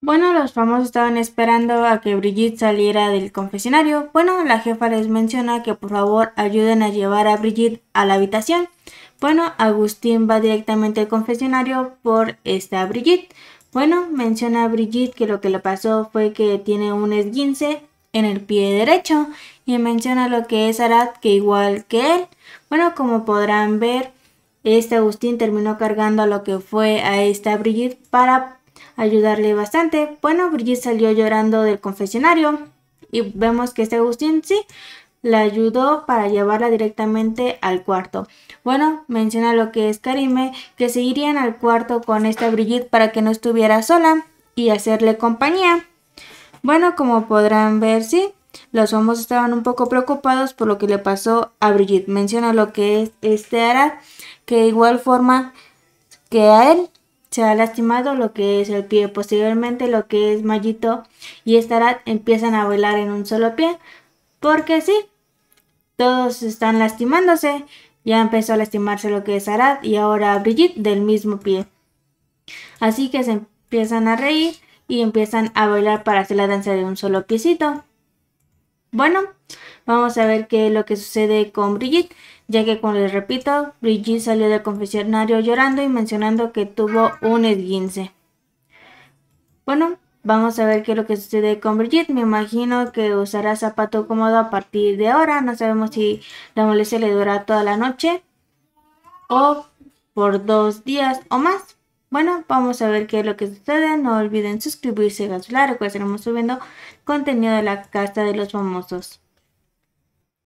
Bueno, los famosos estaban esperando a que Brigitte saliera del confesionario. Bueno, la jefa les menciona que por favor ayuden a llevar a Brigitte a la habitación. Bueno, Agustín va directamente al confesionario por esta Brigitte. Bueno, menciona a Brigitte que lo que le pasó fue que tiene un esguince en el pie derecho y menciona lo que es Arad que igual que él. Bueno, como podrán ver, este Agustín terminó cargando lo que fue a esta Brigitte para ayudarle bastante. Bueno, Brigitte salió llorando del confesionario y vemos que este Agustín sí la ayudó para llevarla directamente al cuarto. Bueno, menciona lo que es Karime, que se irían al cuarto con esta Brigitte para que no estuviera sola y hacerle compañía. Bueno, como podrán ver, sí, los hombres estaban un poco preocupados por lo que le pasó a Brigitte. Menciona lo que es este ara que de igual forma que a él se ha lastimado lo que es el pie, posteriormente lo que es Mallito y Starat empiezan a bailar en un solo pie, porque sí, todos están lastimándose, ya empezó a lastimarse lo que es Arad y ahora Brigitte del mismo pie. Así que se empiezan a reír y empiezan a bailar para hacer la danza de un solo piecito. Bueno, Vamos a ver qué es lo que sucede con Brigitte, ya que como les repito, Brigitte salió del confesionario llorando y mencionando que tuvo un esguince. Bueno, vamos a ver qué es lo que sucede con Brigitte. Me imagino que usará zapato cómodo a partir de ahora. No sabemos si la molestia le durará toda la noche o por dos días o más. Bueno, vamos a ver qué es lo que sucede. No olviden suscribirse, a gaslar, pues estaremos subiendo contenido de la Casa de los Famosos.